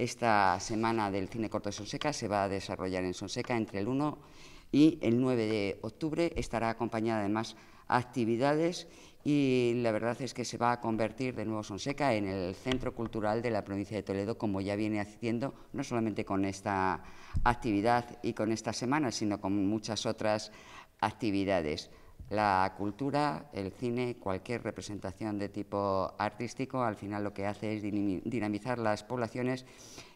Esta semana del cine corto de Sonseca se va a desarrollar en Sonseca entre el 1 y el 9 de octubre. Estará acompañada de más actividades y la verdad es que se va a convertir de nuevo Sonseca en el centro cultural de la provincia de Toledo, como ya viene haciendo, no solamente con esta actividad y con esta semana, sino con muchas otras actividades. La cultura, el cine, cualquier representación de tipo artístico, al final lo que hace es dinamizar las poblaciones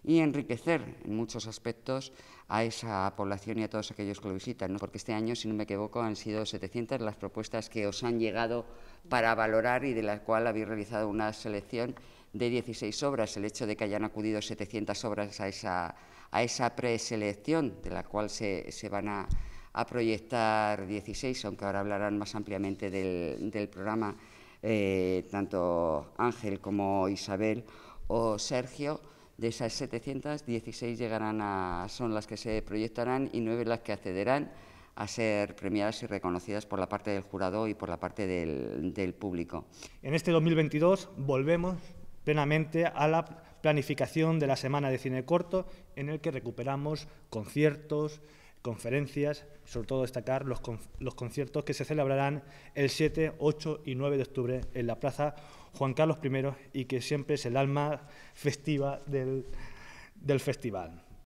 y enriquecer en muchos aspectos a esa población y a todos aquellos que lo visitan. Porque este año, si no me equivoco, han sido 700 las propuestas que os han llegado para valorar y de las cuales habéis realizado una selección de 16 obras. El hecho de que hayan acudido 700 obras a esa, a esa preselección, de la cual se van a a Proyectar 16, aunque ahora hablarán más ampliamente del, programa eh, tanto Ángel como Isabel o Sergio. De esas 716 llegarán a, son las que se proyectarán y nueve las que accederán a ser premiadas y reconocidas por la parte del jurado y por la parte del, del público. En este 2022 volvemos plenamente a la planificación de la Semana de Cine Corto, en el que recuperamos conciertos, conferencias, sobre todo destacar los, los conciertos que se celebrarán el 7, 8 y 9 de octubre en la Plaza Juan Carlos I y que siempre es el alma festiva del festival.